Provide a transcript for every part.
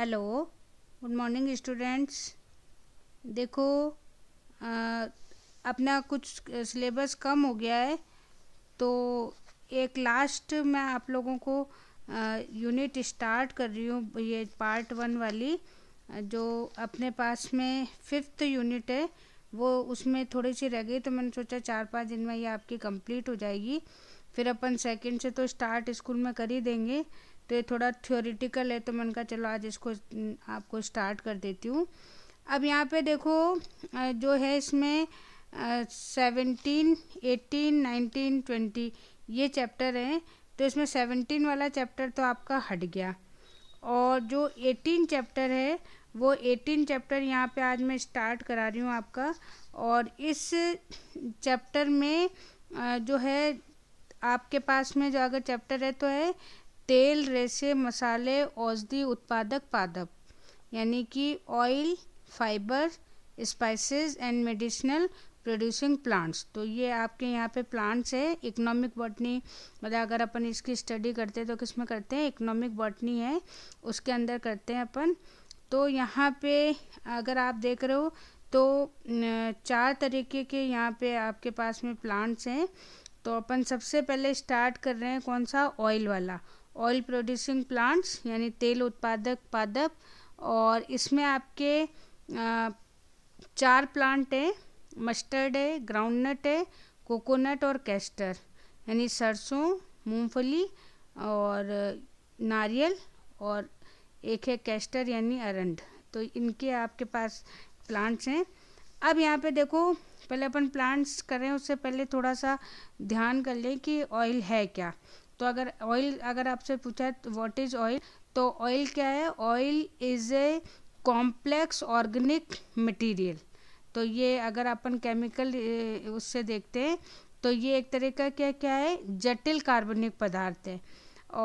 hello good morning students देखो आ, अपना कुछ सिलेबस कम हो गया है तो एक लास्ट मैं आप लोगों को यूनिट स्टार्ट कर रही हूँ ये पार्ट वन वाली जो अपने पास में फिफ्थ यूनिट है वो उसमें थोड़ी सी रह गई तो मैंने सोचा चार पाँच दिन में ये आपकी कंप्लीट हो जाएगी फिर अपन सेकंड से तो स्टार्ट स्कूल में कर ही देंगे तो ये थोड़ा थ्योरिटिकल है तो मैंने कहा चलो आज इसको आपको स्टार्ट कर देती हूँ अब यहाँ पे देखो जो है इसमें सेवनटीन एटीन नाइनटीन ट्वेंटी ये चैप्टर हैं तो इसमें सेवनटीन वाला चैप्टर तो आपका हट गया और जो एटीन चैप्टर है वो एटीन चैप्टर यहाँ पे आज मैं स्टार्ट करा रही हूँ आपका और इस चैप्टर में जो है आपके पास में जो अगर चैप्टर है तो है तेल रेसे मसाले औषधि उत्पादक पादप यानी कि oil fibre spices and medicinal producing plants तो ये आपके यहाँ पे प्लांट्स है इकोनॉमिक बॉटनी मतलब अगर अपन इसकी स्टडी करते हैं तो किस में करते हैं इकोनॉमिक बॉटनी है उसके अंदर करते हैं अपन तो यहाँ पे अगर आप देख रहे हो तो चार तरीके के यहाँ पे आपके पास में प्लांट्स हैं तो अपन सबसे पहले स्टार्ट कर रहे हैं कौन सा ऑयल वाला ऑयल प्रोड्यूसिंग प्लांट्स यानी तेल उत्पादक पादप और इसमें आपके आ, चार प्लांट है मस्टर्ड है ग्राउंडनट है कोकोनट और कैस्टर यानी सरसों मूंगफली और नारियल और एक है कैस्टर यानी अरंड तो इनके आपके पास प्लांट्स हैं अब यहाँ पे देखो पहले अपन प्लांट्स करें उससे पहले थोड़ा सा ध्यान कर लें कि ऑयल है क्या तो अगर ऑयल अगर आपसे पूछा व्हाट इज ऑयल तो ऑयल तो क्या है oil is a complex organic material तो ये अगर अपन केमिकल उससे देखते हैं तो ये एक तरह का क्या क्या है जटिल कार्बनिक पदार्थ है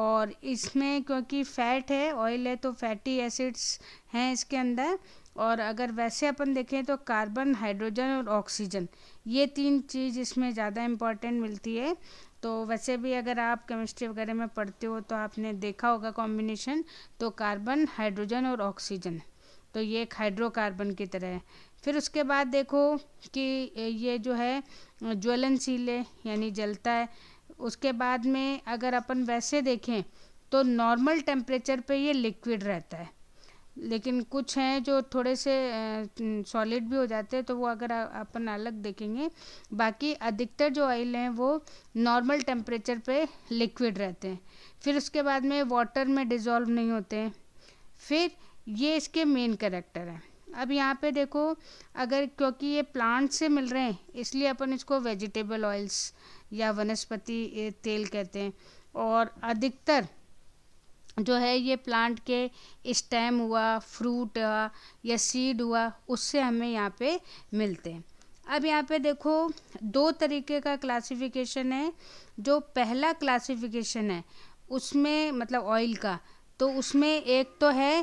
और इसमें क्योंकि फैट है ऑयल है तो फैटी एसिड्स हैं इसके अंदर और अगर वैसे अपन देखें तो कार्बन हाइड्रोजन और ऑक्सीजन ये तीन चीज़ इसमें ज़्यादा इम्पॉर्टेंट मिलती है तो वैसे भी अगर आप केमिस्ट्री वगैरह में पढ़ते हो तो आपने देखा होगा कॉम्बिनेशन तो कार्बन हाइड्रोजन और ऑक्सीजन तो ये एक हाइड्रोकार्बन की तरह है फिर उसके बाद देखो कि ये जो है ज्वलनशील है यानी जलता है उसके बाद में अगर अपन वैसे देखें तो नॉर्मल टेम्परेचर पे ये लिक्विड रहता है लेकिन कुछ हैं जो थोड़े से सॉलिड भी हो जाते हैं तो वो अगर अपन अलग देखेंगे बाकी अधिकतर जो ऑयल हैं वो नॉर्मल टेम्परेचर पे लिक्विड रहते हैं फिर उसके बाद में वाटर में डिज़ोल्व नहीं होते हैं फिर ये इसके मेन करेक्टर हैं अब यहाँ पे देखो अगर क्योंकि ये प्लांट से मिल रहे हैं इसलिए अपन इसको वेजिटेबल ऑयल्स या वनस्पति तेल कहते हैं और अधिकतर जो है ये प्लांट के स्टेम हुआ फ्रूट हुआ या सीड हुआ उससे हमें यहाँ पे मिलते हैं अब यहाँ पे देखो दो तरीके का क्लासिफिकेशन है जो पहला क्लासिफिकेशन है उसमें मतलब ऑयल का तो उसमें एक तो है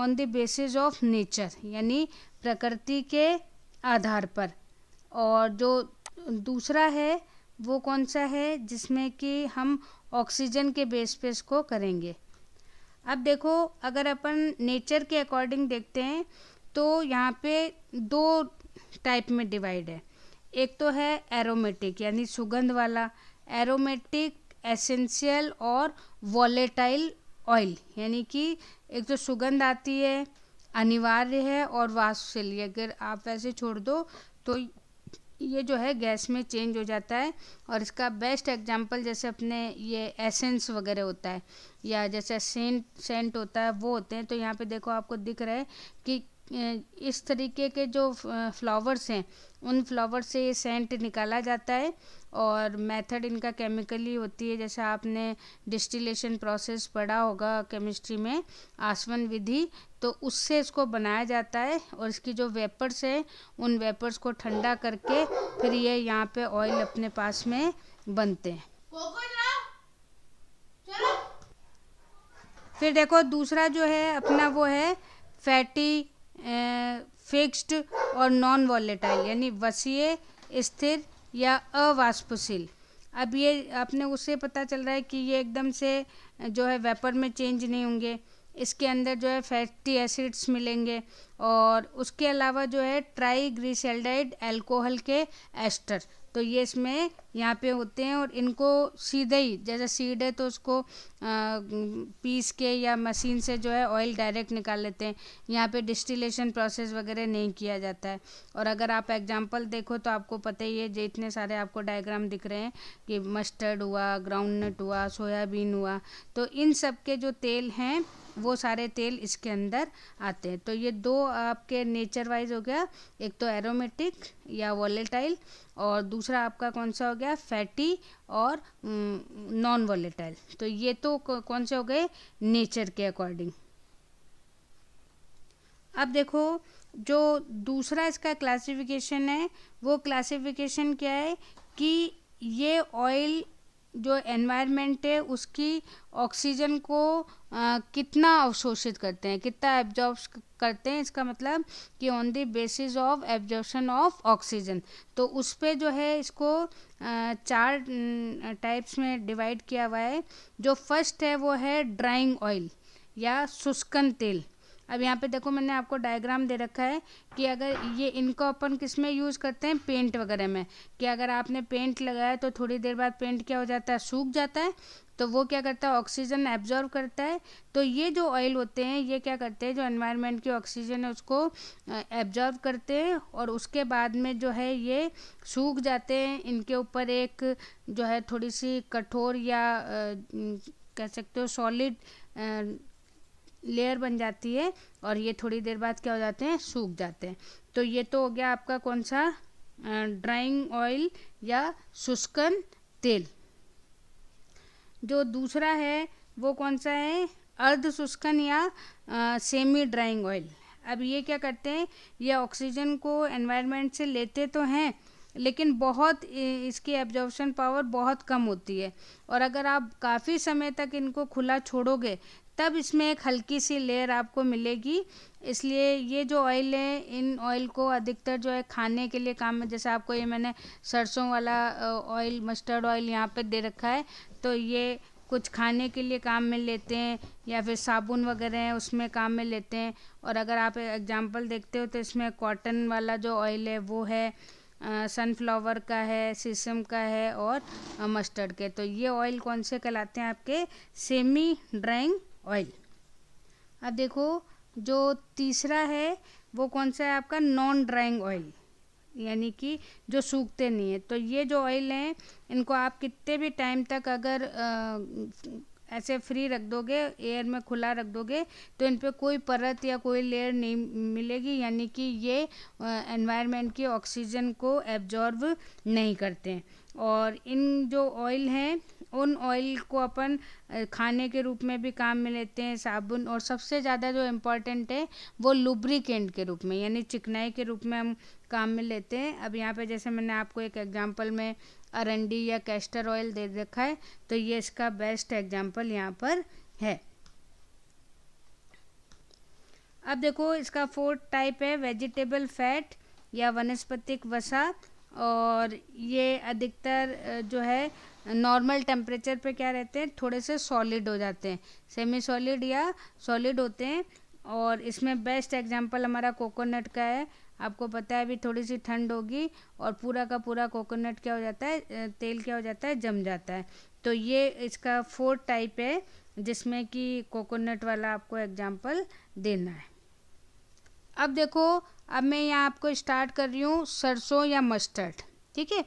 on the basis of nature यानी प्रकृति के आधार पर और जो दूसरा है वो कौन सा है जिसमें कि हम ऑक्सीजन के बेस पे इसको करेंगे अब देखो अगर अपन नेचर के अकॉर्डिंग देखते हैं तो यहाँ पे दो टाइप में डिवाइड है एक तो है एरोमेटिक यानी सुगंध वाला एरोमेटिक एसेंशियल और वॉलेटाइल ऑयल यानी कि एक तो सुगंध आती है अनिवार्य है और वास्तुशैली अगर आप वैसे छोड़ दो तो ये जो है गैस में चेंज हो जाता है और इसका बेस्ट एग्जांपल जैसे अपने ये एसेंस वगैरह होता है या जैसे सेंट सेंट होता है वो होते हैं तो यहाँ पे देखो आपको दिख रहा है कि इस तरीके के जो फ्लावर्स हैं उन फ्लावर से ये सेंट निकाला जाता है और मेथड इनका केमिकली होती है जैसा आपने डिस्टिलेशन प्रोसेस पढ़ा होगा केमिस्ट्री में आसवन विधि तो उससे इसको बनाया जाता है और इसकी जो वेपर्स हैं उन वेपर्स को ठंडा करके फिर ये यहाँ पे ऑयल अपने पास में बनते हैं फिर देखो दूसरा जो है अपना वो है फैटी फिक्स्ड और नॉन वॉलेटाइल यानी वसीय स्थिर या अवाष्पशील अब ये अपने उससे पता चल रहा है कि ये एकदम से जो है वेपर में चेंज नहीं होंगे इसके अंदर जो है फैटी एसिड्स मिलेंगे और उसके अलावा जो है ट्राई ग्रीसेल्डाइड एल्कोहल के एस्टर तो ये इसमें यहाँ पे होते हैं और इनको सीधे ही जैसे सीड है तो उसको पीस के या मशीन से जो है ऑयल डायरेक्ट निकाल लेते हैं यहाँ पे डिस्टिलेशन प्रोसेस वगैरह नहीं किया जाता है और अगर आप एग्जांपल देखो तो आपको पता ही है जो इतने सारे आपको डायग्राम दिख रहे हैं कि मस्टर्ड हुआ ग्राउंड नट हुआ सोयाबीन हुआ तो इन सब के जो तेल हैं वो सारे तेल इसके अंदर आते हैं तो ये दो आपके नेचर वाइज हो गया एक तो एरोमेटिक या वॉलेटाइल और दूसरा आपका कौन सा हो गया फैटी और नॉन वॉलेटाइल तो ये तो कौन से हो गए नेचर के अकॉर्डिंग अब देखो जो दूसरा इसका क्लासिफिकेशन है वो क्लासिफिकेशन क्या है कि ये ऑयल जो एनवायरनमेंट है उसकी ऑक्सीजन को आ, कितना अवशोषित करते हैं कितना एब्जॉर्ब करते हैं इसका मतलब कि on the basis of absorption of oxygen तो उस पर जो है इसको आ, चार टाइप्स में डिवाइड किया हुआ है जो फर्स्ट है वो है ड्राइंग ऑयल या शुष्कन तेल अब यहाँ पे देखो मैंने आपको डायग्राम दे रखा है कि अगर ये इनको अपन किस में यूज़ करते हैं पेंट वगैरह में कि अगर आपने पेंट लगाया तो थोड़ी देर बाद पेंट क्या हो जाता है सूख जाता है तो वो क्या करता है ऑक्सीजन एब्जॉर्व करता है तो ये जो ऑयल होते हैं ये क्या करते हैं जो एनवायरनमेंट की ऑक्सीजन है उसको एब्जॉर्व करते हैं और उसके बाद में जो है ये सूख जाते हैं इनके ऊपर एक जो है थोड़ी सी कठोर या कह सकते हो सॉलिड लेयर बन जाती है और ये थोड़ी देर बाद क्या हो जाते हैं सूख जाते हैं तो ये तो हो गया आपका कौन सा ड्राइंग ऑयल या शुष्कन तेल जो दूसरा है वो कौन सा है अर्ध शुष्कन या आ, सेमी ड्राइंग ऑयल अब ये क्या करते हैं ये ऑक्सीजन को एनवायरनमेंट से लेते तो हैं लेकिन बहुत इसकी एब्जॉर्बन पावर बहुत कम होती है और अगर आप काफ़ी समय तक इनको खुला छोड़ोगे तब इसमें एक हल्की सी लेयर आपको मिलेगी इसलिए ये जो ऑयल है इन ऑयल को अधिकतर जो है खाने के लिए काम में जैसे आपको ये मैंने सरसों वाला ऑयल मस्टर्ड ऑयल यहाँ पे दे रखा है तो ये कुछ खाने के लिए काम में लेते हैं या फिर साबुन वगैरह हैं उसमें काम में लेते हैं और अगर आप एग्जांपल देखते हो तो इसमें कॉटन वाला जो ऑयल है वो है सनफ्लावर का है सीसम का है और मस्टर्ड के तो ये ऑयल कौन से कहलाते हैं आपके सेमी ड्राइंग ऑयल अब देखो जो तीसरा है वो कौन सा है आपका नॉन ड्राइंग ऑयल यानी कि जो सूखते नहीं है तो ये जो ऑयल हैं इनको आप कितने भी टाइम तक अगर आ, ऐसे फ्री रख दोगे एयर में खुला रख दोगे तो इन पर कोई परत या कोई लेयर नहीं मिलेगी यानी कि ये एनवायरनमेंट की ऑक्सीजन को एब्जॉर्व नहीं करते और इन जो ऑयल हैं उन ऑयल को अपन खाने के रूप में भी काम में लेते हैं साबुन और सबसे ज़्यादा जो इम्पोर्टेंट है वो लुब्रिकेंट के रूप में यानी चिकनाई के रूप में हम काम में लेते हैं अब यहाँ पे जैसे मैंने आपको एक एग्जांपल में अरंडी या कैस्टर ऑयल दे रखा है तो ये इसका बेस्ट एग्जाम्पल यहाँ पर है अब देखो इसका फोर्थ टाइप है वेजिटेबल फैट या वनस्पतिक वसा और ये अधिकतर जो है नॉर्मल टेम्परेचर पे क्या रहते हैं थोड़े से सॉलिड हो जाते हैं सेमी सॉलिड या सॉलिड होते हैं और इसमें बेस्ट एग्जांपल हमारा कोकोनट का है आपको पता है अभी थोड़ी सी ठंड होगी और पूरा का पूरा कोकोनट क्या हो जाता है तेल क्या हो जाता है जम जाता है तो ये इसका फोर्थ टाइप है जिसमें कि कोकोनट वाला आपको एग्ज़ाम्पल देना है अब देखो अब मैं यहाँ आपको स्टार्ट कर रही हूँ सरसों या मस्टर्ड ठीक है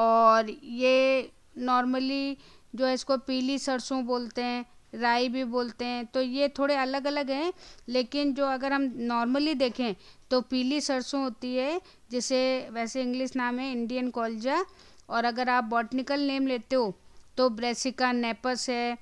और ये नॉर्मली जो है इसको पीली सरसों बोलते हैं राई भी बोलते हैं तो ये थोड़े अलग अलग हैं लेकिन जो अगर हम नॉर्मली देखें तो पीली सरसों होती है जिसे वैसे इंग्लिश नाम है इंडियन कॉलजा और अगर आप बॉटनिकल नेम लेते हो तो ब्रेसिका नेपस है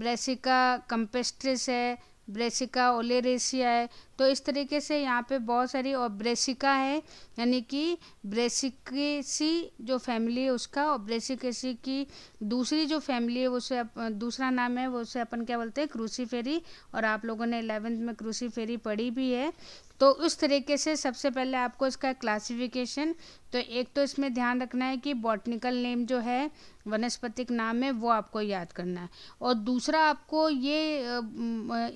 ब्रेसिका कंपेस्ट्रिस है ब्रेसिका ओलेरेसिया है तो इस तरीके से यहाँ पे बहुत सारी और ब्रेसिका है यानी कि ब्रेसिकेसी जो फैमिली है उसका और ब्रेसिकेसी की दूसरी जो फैमिली है उसे दूसरा नाम है वो उसे अपन क्या बोलते हैं क्रूसीफेरी और आप लोगों ने एलेवेंथ में क्रूसीफेरी पढ़ी भी है तो उस तरीके से सबसे पहले आपको इसका क्लासिफिकेशन तो एक तो इसमें ध्यान रखना है कि बॉटनिकल नेम जो है वनस्पतिक नाम है वो आपको याद करना है और दूसरा आपको ये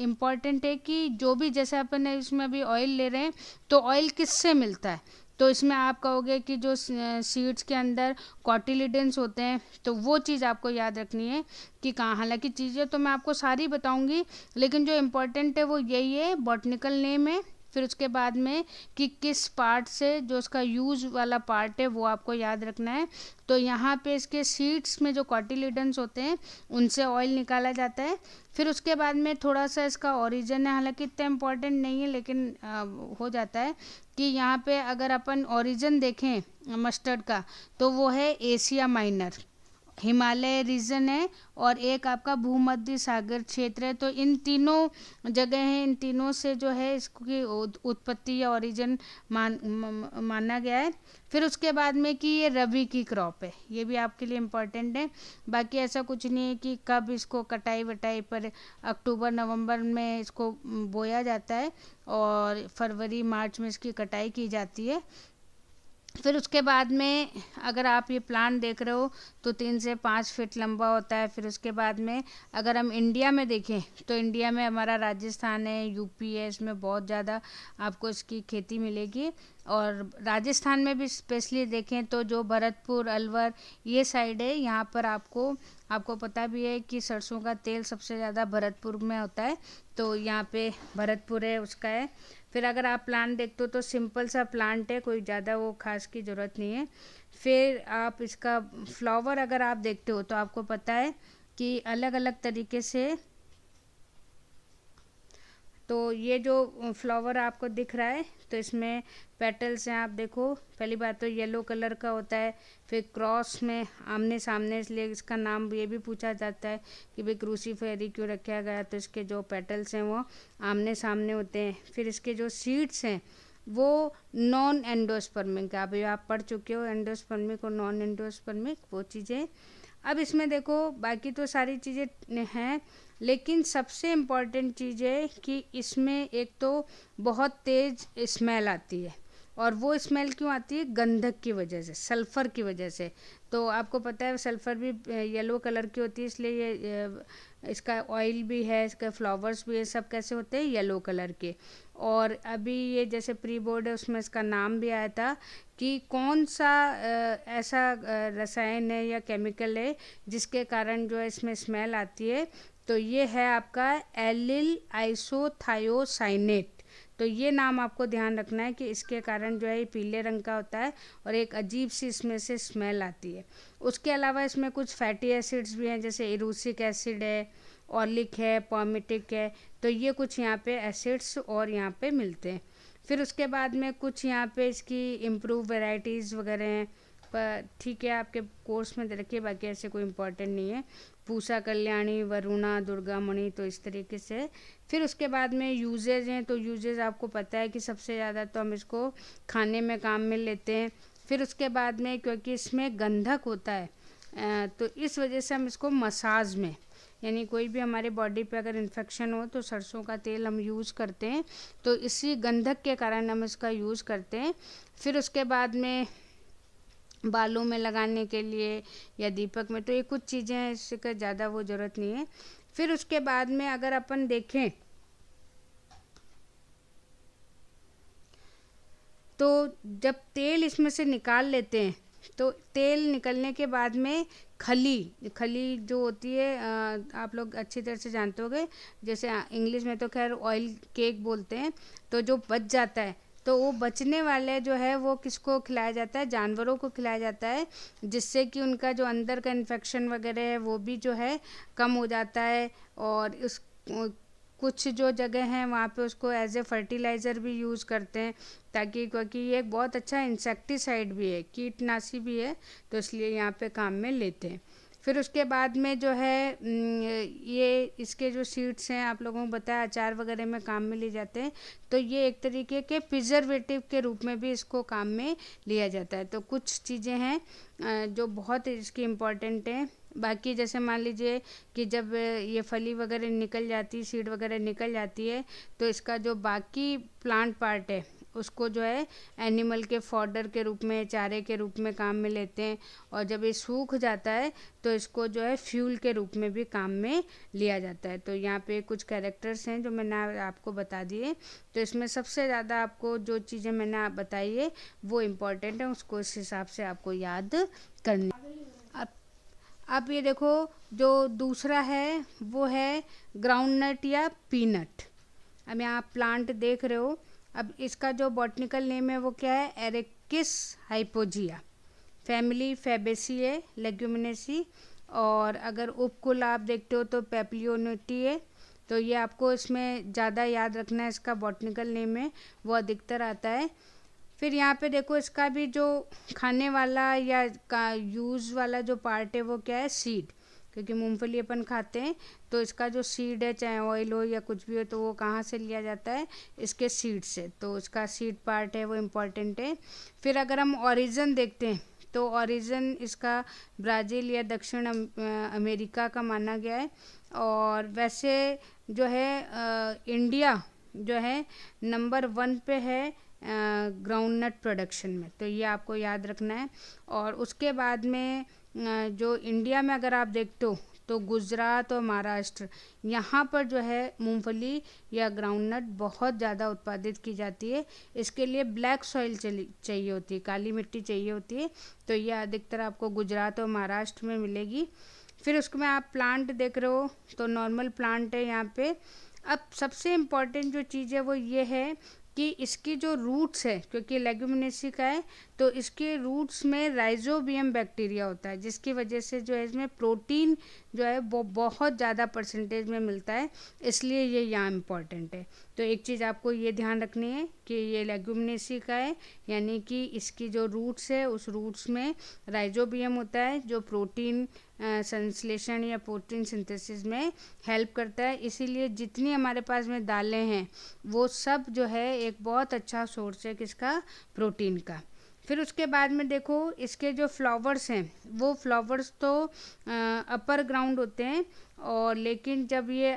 इम्पॉर्टेंट है कि जो भी जैसे अपन इसमें अभी ऑयल ले रहे हैं तो ऑयल किससे मिलता है तो इसमें आप कहोगे कि जो सीड्स के अंदर कॉटिलिडेंस होते हैं तो वो चीज़ आपको याद रखनी है कि कहाँ हालांकि चीज़ें तो मैं आपको सारी बताऊंगी लेकिन जो इम्पोर्टेंट है वो यही है बॉटनिकल नेम है फिर उसके बाद में कि किस पार्ट से जो उसका यूज वाला पार्ट है वो आपको याद रखना है तो यहाँ पे इसके सीड्स में जो कॉटिलीडन्स होते हैं उनसे ऑयल निकाला जाता है फिर उसके बाद में थोड़ा सा इसका ओरिजिन है हालांकि इतना इम्पॉर्टेंट नहीं है लेकिन आ, हो जाता है कि यहाँ पे अगर अपन ओरिजिन देखें मस्टर्ड का तो वो है एशिया माइनर हिमालय रीजन है और एक आपका भूमध्य सागर क्षेत्र है तो इन तीनों जगह हैं इन तीनों से जो है इसकी उत्पत्ति या ओरिजिन मान माना गया है फिर उसके बाद में कि ये रबी की क्रॉप है ये भी आपके लिए इम्पोर्टेंट है बाकी ऐसा कुछ नहीं है कि कब इसको कटाई वटाई पर अक्टूबर नवंबर में इसको बोया जाता है और फरवरी मार्च में इसकी कटाई की जाती है फिर उसके बाद में अगर आप ये प्लांट देख रहे हो तो तीन से पाँच फीट लंबा होता है फिर उसके बाद में अगर हम इंडिया में देखें तो इंडिया में हमारा राजस्थान है यूपी है इसमें बहुत ज़्यादा आपको इसकी खेती मिलेगी और राजस्थान में भी स्पेशली देखें तो जो भरतपुर अलवर ये साइड है यहाँ पर आपको आपको पता भी है कि सरसों का तेल सबसे ज़्यादा भरतपुर में होता है तो यहाँ पे भरतपुर है उसका है फिर अगर आप प्लांट देखते हो तो सिंपल सा प्लांट है कोई ज़्यादा वो खास की ज़रूरत नहीं है फिर आप इसका फ्लावर अगर आप देखते हो तो आपको पता है कि अलग अलग तरीके से तो ये जो फ्लावर आपको दिख रहा है तो इसमें पेटल्स हैं आप देखो पहली बात तो येलो कलर का होता है फिर क्रॉस में आमने सामने इसलिए इसका नाम ये भी पूछा जाता है कि भाई क्रूसी फेरी क्यों रखा गया तो इसके जो पेटल्स हैं वो आमने सामने होते हैं फिर इसके जो सीड्स हैं वो नॉन एंडोस्पर्मिक आप आप पढ़ चुके हो एंडोस्पर्मिक और नॉन एंडोस्पर्मिक वो चीज़ें अब इसमें देखो बाकी तो सारी चीज़ें हैं लेकिन सबसे इम्पॉर्टेंट चीज़ है कि इसमें एक तो बहुत तेज़ स्मेल आती है और वो स्मेल क्यों आती है गंधक की वजह से सल्फ़र की वजह से तो आपको पता है सल्फ़र भी येलो कलर की होती है इसलिए ये इसका ऑयल भी है इसके फ्लावर्स भी है सब कैसे होते हैं येलो कलर के और अभी ये जैसे प्री बोर्ड है उसमें इसका नाम भी आया था कि कौन सा ऐसा रसायन है या केमिकल है जिसके कारण जो है इसमें स्मेल आती है तो ये है आपका एलिल आइसोथायोसाइनेट तो ये नाम आपको ध्यान रखना है कि इसके कारण जो है ये पीले रंग का होता है और एक अजीब सी इसमें से स्मेल आती है उसके अलावा इसमें कुछ फैटी एसिड्स भी हैं जैसे इरूसिक एसिड है ऑलिक है पॉमिटिक है तो ये कुछ यहाँ पे एसिड्स और यहाँ पे मिलते हैं फिर उसके बाद में कुछ यहाँ पे इसकी इम्प्रूव वेराइटीज़ वगैरह हैं ठीक है आपके कोर्स में दे रखिए बाकी ऐसे कोई इम्पोर्टेंट नहीं है पूसा कल्याणी वरुणा मणि तो इस तरीके से फिर उसके बाद में यूजेज हैं तो यूजेज आपको पता है कि सबसे ज़्यादा तो हम इसको खाने में काम में लेते हैं फिर उसके बाद में क्योंकि इसमें गंधक होता है तो इस वजह से हम इसको मसाज में यानी कोई भी हमारे बॉडी पे अगर इन्फेक्शन हो तो सरसों का तेल हम यूज़ करते हैं तो इसी गंधक के कारण हम इसका यूज़ करते हैं फिर उसके बाद में बालों में लगाने के लिए या दीपक में तो ये कुछ चीज़ें हैं इसका ज़्यादा वो ज़रूरत नहीं है फिर उसके बाद में अगर अपन देखें तो जब तेल इसमें से निकाल लेते हैं तो तेल निकलने के बाद में खली खली जो होती है आप लोग अच्छी तरह से जानते होंगे जैसे इंग्लिश में तो खैर ऑयल केक बोलते हैं तो जो बच जाता है तो वो बचने वाले जो है वो किसको खिलाया जाता है जानवरों को खिलाया जाता है जिससे कि उनका जो अंदर का इन्फेक्शन वगैरह है वो भी जो है कम हो जाता है और उस कुछ जो जगह हैं वहाँ पे उसको एज ए फर्टिलाइज़र भी यूज़ करते हैं ताकि क्योंकि ये एक बहुत अच्छा इंसेक्टिसाइड भी है कीटनाशी भी है तो इसलिए यहाँ पे काम में लेते हैं फिर उसके बाद में जो है ये इसके जो सीड्स हैं आप लोगों को बताया अचार वगैरह में काम में लिए जाते हैं तो ये एक तरीके के प्रिजर्वेटिव के रूप में भी इसको काम में लिया जाता है तो कुछ चीज़ें हैं जो बहुत इसकी इम्पॉर्टेंट हैं बाकी जैसे मान लीजिए कि जब ये फली वगैरह निकल जाती सीड वगैरह निकल जाती है तो इसका जो बाकी प्लांट पार्ट है उसको जो है एनिमल के फॉर्डर के रूप में चारे के रूप में काम में लेते हैं और जब ये सूख जाता है तो इसको जो है फ्यूल के रूप में भी काम में लिया जाता है तो यहाँ पे कुछ कैरेक्टर्स हैं जो मैंने आपको बता दिए तो इसमें सबसे ज़्यादा आपको जो चीज़ें मैंने आप बताई है वो इम्पॉर्टेंट है उसको इस हिसाब से आपको याद करनी अब अब ये देखो जो दूसरा है वो है ग्राउंड नट या पीनट अब यहाँ प्लांट देख रहे हो अब इसका जो बॉटनिकल नेम है वो क्या है Arachis hypogaea family Fabaceae Leguminosae और अगर उपकुल आप देखते हो तो पेपलियोनिटी है तो ये आपको इसमें ज़्यादा याद रखना है इसका बॉटनिकल नेम है वो अधिकतर आता है फिर यहाँ पे देखो इसका भी जो खाने वाला या का यूज़ वाला जो पार्ट है वो क्या है सीड क्योंकि मूंगफली अपन खाते हैं तो इसका जो सीड है चाहे ऑयल हो या कुछ भी हो तो वो कहाँ से लिया जाता है इसके सीड से तो उसका सीड पार्ट है वो इम्पॉर्टेंट है फिर अगर हम ऑरिजन देखते हैं तो ऑरिजन इसका ब्राज़ील या दक्षिण अमेरिका का माना गया है और वैसे जो है आ, इंडिया जो है नंबर वन पे है ग्राउंड नट प्रोडक्शन में तो ये आपको याद रखना है और उसके बाद में जो इंडिया में अगर आप देखते हो तो गुजरात और महाराष्ट्र यहाँ पर जो है मूंगफली या ग्राउंडनट बहुत ज़्यादा उत्पादित की जाती है इसके लिए ब्लैक सॉइल चाहिए होती है काली मिट्टी चाहिए होती है तो ये अधिकतर आपको गुजरात और महाराष्ट्र में मिलेगी फिर उसमें आप प्लांट देख रहे हो तो नॉर्मल प्लांट है यहाँ पे अब सबसे इम्पॉर्टेंट जो चीज़ है वो ये है कि इसकी जो रूट्स है क्योंकि लेग्यूमिनेसी का है तो इसके रूट्स में राइजोबियम बैक्टीरिया होता है जिसकी वजह से जो है इसमें प्रोटीन जो है वो बहुत ज़्यादा परसेंटेज में मिलता है इसलिए ये यहाँ इम्पॉर्टेंट है तो एक चीज़ आपको ये ध्यान रखनी है कि ये लेग्यूमिनेसी का है यानी कि इसकी जो रूट्स है उस रूट्स में राइजोबियम होता है जो प्रोटीन संश्लेषण या प्रोटीन सिंथेसिस में हेल्प करता है इसीलिए जितनी हमारे पास में दालें हैं वो सब जो है एक बहुत अच्छा सोर्स है किसका प्रोटीन का फिर उसके बाद में देखो इसके जो फ्लावर्स हैं वो फ्लावर्स तो अपर ग्राउंड होते हैं और लेकिन जब ये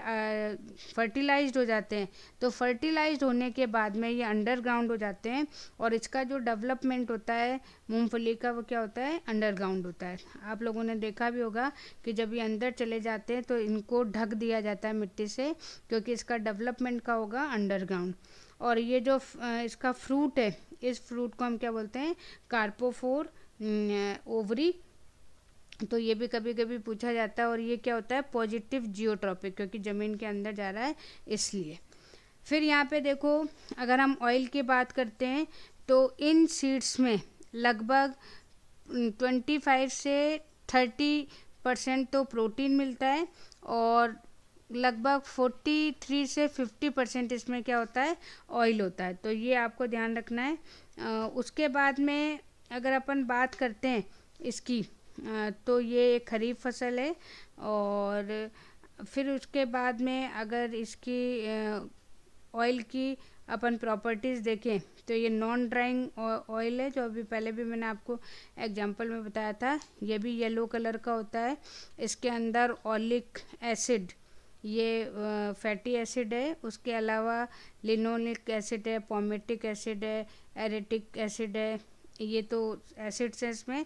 फर्टिलाइज्ड हो जाते हैं तो फर्टिलाइज्ड होने के बाद में ये अंडरग्राउंड हो जाते हैं और इसका जो डेवलपमेंट होता है मूंगफली का वो क्या होता है अंडरग्राउंड होता है आप लोगों ने देखा भी होगा कि जब ये अंदर चले जाते हैं तो इनको ढक दिया जाता है मिट्टी से क्योंकि इसका डेवलपमेंट का होगा अंडरग्राउंड और ये जो इसका फ्रूट है इस फ्रूट को हम क्या बोलते हैं कार्पोफोर ओवरी तो ये भी कभी कभी पूछा जाता है और ये क्या होता है पॉजिटिव जियोट्रॉपिक क्योंकि ज़मीन के अंदर जा रहा है इसलिए फिर यहाँ पे देखो अगर हम ऑयल की बात करते हैं तो इन सीड्स में लगभग ट्वेंटी फाइव से थर्टी परसेंट तो प्रोटीन मिलता है और लगभग 43 से 50 परसेंट इसमें क्या होता है ऑयल होता है तो ये आपको ध्यान रखना है उसके बाद में अगर अपन बात करते हैं इसकी तो ये एक खरीफ फसल है और फिर उसके बाद में अगर इसकी ऑयल की अपन प्रॉपर्टीज़ देखें तो ये नॉन ड्राइंग ऑयल है जो अभी पहले भी मैंने आपको एग्जांपल में बताया था ये भी येलो कलर का होता है इसके अंदर ऑलिक एसिड ये फैटी एसिड है उसके अलावा लिनोनिक एसिड है पोमेटिक एसिड है एरेटिक एसिड है ये तो एसिड्स हैं इसमें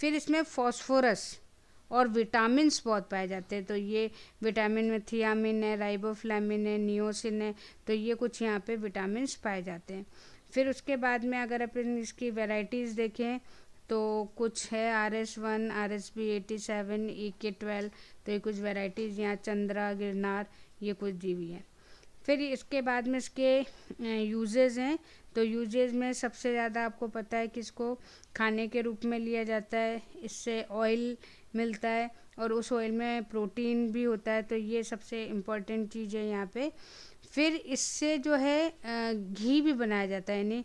फिर इसमें फॉस्फोरस और विटामिन बहुत पाए जाते हैं तो ये विटामिन में थियामिन है राइबोफ्लामिन है नियोसिन है तो ये कुछ यहाँ पे विटामिन पाए जाते हैं फिर उसके बाद में अगर अपन इसकी वेराइटीज़ देखें तो कुछ है R S one R S B eighty seven E K twelve तो ये कुछ वेराइटीज़ यहाँ चंद्रा गिरनार ये कुछ दी हुई है फिर इसके बाद में इसके यूजेज़ हैं तो यूजेज में सबसे ज़्यादा आपको पता है कि इसको खाने के रूप में लिया जाता है इससे ऑयल मिलता है और उस ऑयल में प्रोटीन भी होता है तो ये सबसे इम्पॉर्टेंट चीज़ है यहाँ पे फिर इससे जो है घी भी बनाया जाता है यानी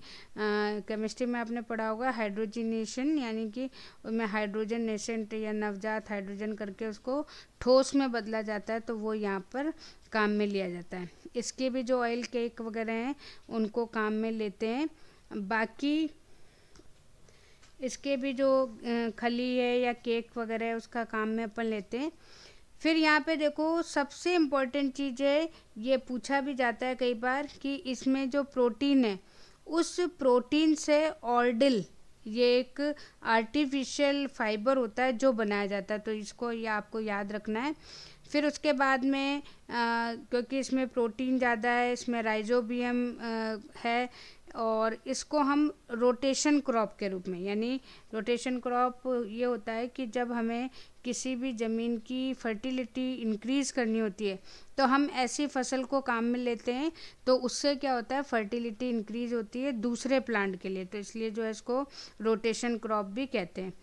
केमिस्ट्री में आपने पढ़ा होगा हाइड्रोजिनेशन यानी कि उसमें हाइड्रोजन नेसेंट या नवजात हाइड्रोजन करके उसको ठोस में बदला जाता है तो वो यहाँ पर काम में लिया जाता है इसके भी जो ऑयल केक वगैरह हैं उनको काम में लेते सकते हैं बाकी इसके भी जो खली है या केक वगैरह है उसका काम में अपन लेते हैं फिर यहाँ पे देखो सबसे इम्पोर्टेंट चीज़ है ये पूछा भी जाता है कई बार कि इसमें जो प्रोटीन है उस प्रोटीन से ऑर्डिल ये एक आर्टिफिशियल फाइबर होता है जो बनाया जाता है तो इसको ये आपको याद रखना है फिर उसके बाद में आ, क्योंकि इसमें प्रोटीन ज़्यादा है इसमें राइजोबियम है और इसको हम रोटेशन क्रॉप के रूप में यानी रोटेशन क्रॉप ये होता है कि जब हमें किसी भी ज़मीन की फर्टिलिटी इंक्रीज़ करनी होती है तो हम ऐसी फसल को काम में लेते हैं तो उससे क्या होता है फर्टिलिटी इंक्रीज़ होती है दूसरे प्लांट के लिए तो इसलिए जो है इसको रोटेशन क्रॉप भी कहते हैं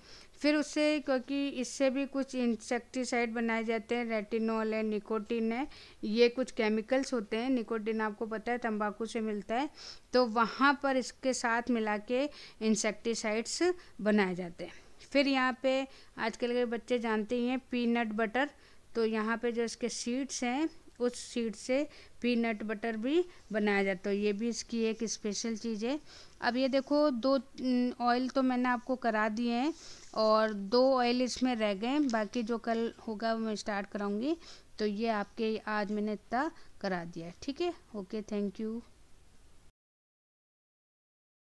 फिर उससे क्योंकि इससे भी कुछ इंसेक्टिसाइड बनाए जाते हैं रेटिनॉल है निकोटिन है ये कुछ केमिकल्स होते हैं निकोटिन आपको पता है तंबाकू से मिलता है तो वहाँ पर इसके साथ मिला के इंसेक्टिसाइड्स बनाए जाते हैं फिर यहाँ पे आजकल के बच्चे जानते ही हैं पीनट बटर तो यहाँ पे जो इसके सीड्स हैं उस सीड से पीनट बटर भी बनाया जाता है तो ये भी इसकी एक स्पेशल चीज़ है अब ये देखो दो ऑयल तो मैंने आपको करा दिए हैं और दो ऑयल इसमें रह गए बाकी जो कल होगा वो मैं स्टार्ट कराऊंगी तो ये आपके आज मैंने इतना करा दिया है ठीक है ओके थैंक यू